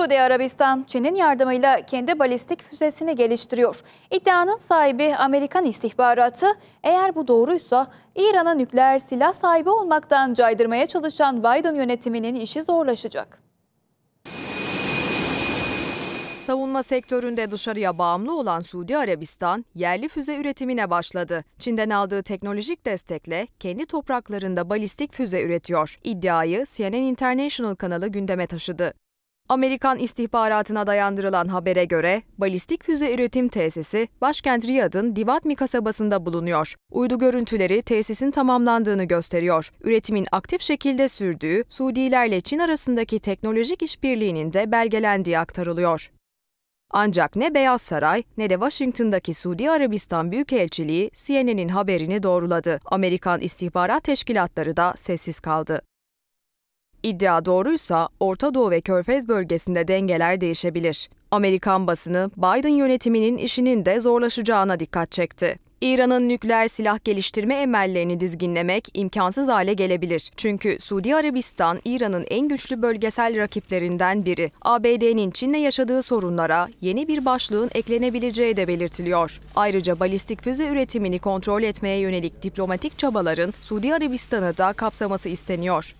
Suudi Arabistan, Çin'in yardımıyla kendi balistik füzesini geliştiriyor. İddianın sahibi Amerikan istihbaratı, eğer bu doğruysa İran'a nükleer silah sahibi olmaktan caydırmaya çalışan Biden yönetiminin işi zorlaşacak. Savunma sektöründe dışarıya bağımlı olan Suudi Arabistan yerli füze üretimine başladı. Çin'den aldığı teknolojik destekle kendi topraklarında balistik füze üretiyor. İddiayı CNN International kanalı gündeme taşıdı. Amerikan istihbaratına dayandırılan habere göre balistik füze üretim tesisi başkent Riyad'ın Divatmi kasabasında bulunuyor. Uydu görüntüleri tesisin tamamlandığını gösteriyor. Üretimin aktif şekilde sürdüğü Suudilerle Çin arasındaki teknolojik işbirliğinin de belgelendiği aktarılıyor. Ancak ne Beyaz Saray ne de Washington'daki Suudi Arabistan Büyükelçiliği CNN'in haberini doğruladı. Amerikan istihbarat teşkilatları da sessiz kaldı. İddia doğruysa Orta Doğu ve Körfez bölgesinde dengeler değişebilir. Amerikan basını Biden yönetiminin işinin de zorlaşacağına dikkat çekti. İran'ın nükleer silah geliştirme emellerini dizginlemek imkansız hale gelebilir. Çünkü Suudi Arabistan İran'ın en güçlü bölgesel rakiplerinden biri. ABD'nin Çin'le yaşadığı sorunlara yeni bir başlığın eklenebileceği de belirtiliyor. Ayrıca balistik füze üretimini kontrol etmeye yönelik diplomatik çabaların Suudi Arabistan'ı da kapsaması isteniyor.